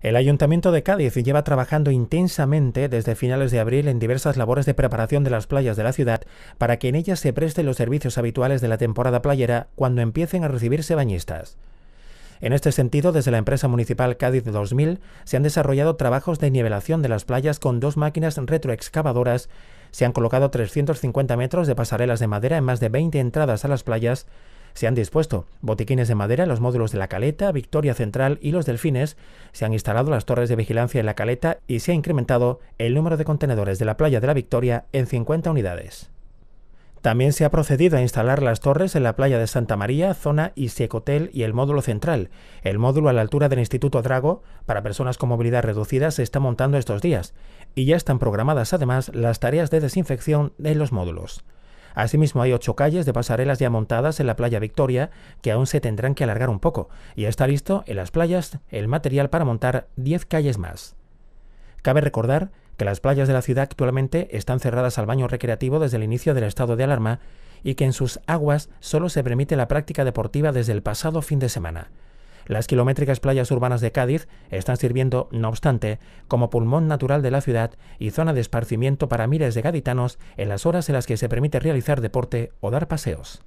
El Ayuntamiento de Cádiz lleva trabajando intensamente desde finales de abril en diversas labores de preparación de las playas de la ciudad para que en ellas se presten los servicios habituales de la temporada playera cuando empiecen a recibirse bañistas. En este sentido, desde la empresa municipal Cádiz 2000 se han desarrollado trabajos de nivelación de las playas con dos máquinas retroexcavadoras, se han colocado 350 metros de pasarelas de madera en más de 20 entradas a las playas, se han dispuesto botiquines de madera en los módulos de la caleta, Victoria Central y los delfines, se han instalado las torres de vigilancia en la caleta y se ha incrementado el número de contenedores de la playa de la Victoria en 50 unidades. También se ha procedido a instalar las torres en la playa de Santa María, zona Hotel y el módulo central. El módulo a la altura del Instituto Drago para personas con movilidad reducida se está montando estos días y ya están programadas además las tareas de desinfección de los módulos. Asimismo, hay ocho calles de pasarelas ya montadas en la playa Victoria que aún se tendrán que alargar un poco, y está listo en las playas el material para montar 10 calles más. Cabe recordar que las playas de la ciudad actualmente están cerradas al baño recreativo desde el inicio del estado de alarma y que en sus aguas solo se permite la práctica deportiva desde el pasado fin de semana. Las kilométricas playas urbanas de Cádiz están sirviendo, no obstante, como pulmón natural de la ciudad y zona de esparcimiento para miles de gaditanos en las horas en las que se permite realizar deporte o dar paseos.